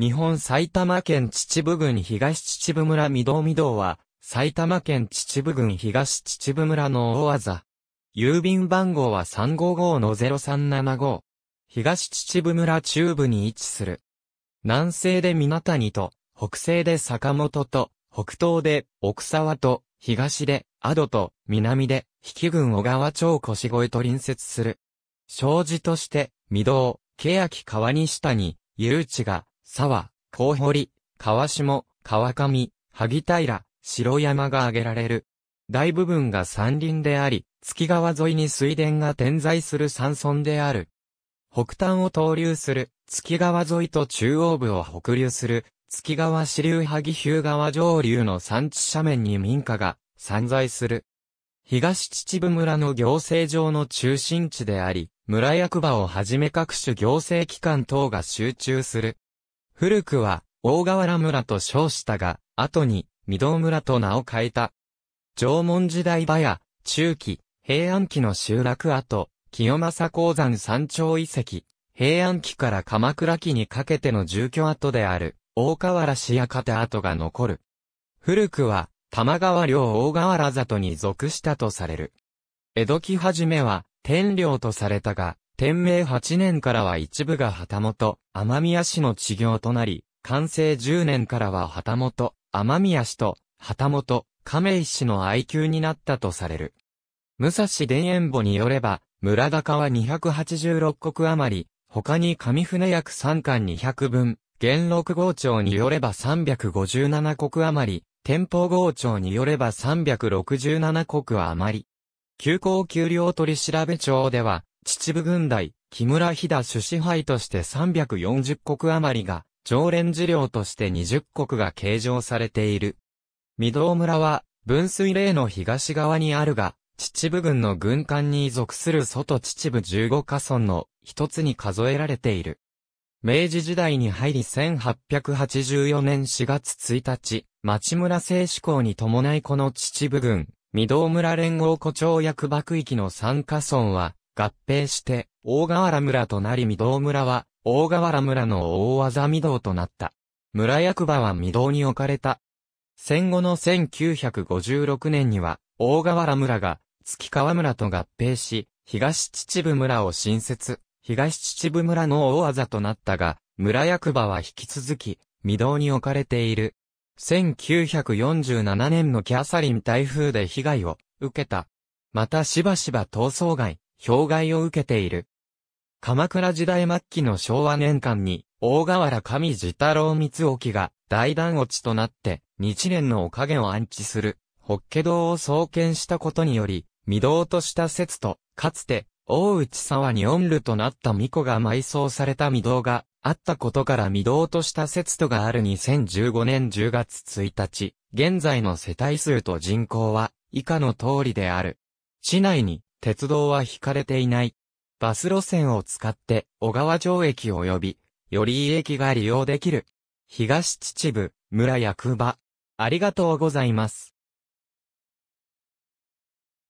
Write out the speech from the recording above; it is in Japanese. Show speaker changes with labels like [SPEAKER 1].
[SPEAKER 1] 日本埼玉県秩父郡東秩父村御堂御堂は、埼玉県秩父郡東秩父村の大技。郵便番号は355-0375。東秩父村中部に位置する。南西で港谷と、北西で坂本と、北東で奥沢と、東で阿戸と、南で比企郡小川町越越と隣接する。障子として、御堂、欅川に下ゆうちが、沢、高堀、川下、川上、萩平、白山が挙げられる。大部分が山林であり、月川沿いに水田が点在する山村である。北端を投流する、月川沿いと中央部を北流する、月川支流萩日川上流の山地斜面に民家が散在する。東秩父村の行政上の中心地であり、村役場をはじめ各種行政機関等が集中する。古くは、大河原村と称したが、後に、御堂村と名を変えた。縄文時代場や、中期、平安期の集落跡、清正鉱山山頂遺跡、平安期から鎌倉期にかけての住居跡である、大河原市や方跡が残る。古くは、玉川領大河原里に属したとされる。江戸期初めは、天領とされたが、天明8年からは一部が旗本、天宮市の地業となり、完成10年からは旗本、天宮市と、旗本、亀石市の愛宮になったとされる。武蔵田園簿によれば、村高は286国余り、他に上船約3巻200分、元禄号庁によれば357国余り、天保号庁によれば367国余り。急校給料取調べ庁では、秩父軍大木村飛騨主支配として340国余りが、常連事領として20国が計上されている。御堂村は、分水嶺の東側にあるが、秩父軍の軍艦に属する外秩父15カ村の一つに数えられている。明治時代に入り1884年4月1日、町村制施行に伴いこの秩父軍、御堂村連合古町役爆域の三カ村は、合併して、大河原村となり御堂村は、大河原村の大技御堂となった。村役場は御堂に置かれた。戦後の1956年には、大河原村が、月川村と合併し、東秩父村を新設、東秩父村の大技となったが、村役場は引き続き、御堂に置かれている。1947年のキャサリン台風で被害を受けた。またしばしば逃走外、障害を受けている。鎌倉時代末期の昭和年間に、大河原上寺太郎光沖が大団落ちとなって、日蓮のおかげを安置する、法華堂を創建したことにより、御堂とした説と、かつて、大内沢に御流となった巫女が埋葬された御堂があったことから御堂とした説とがある2015年10月1日、現在の世帯数と人口は以下の通りである。市内に鉄道は引かれていない。バス路線を使って、小川城駅及び、寄居駅が利用できる。東秩父、村役場。ありがとうございます。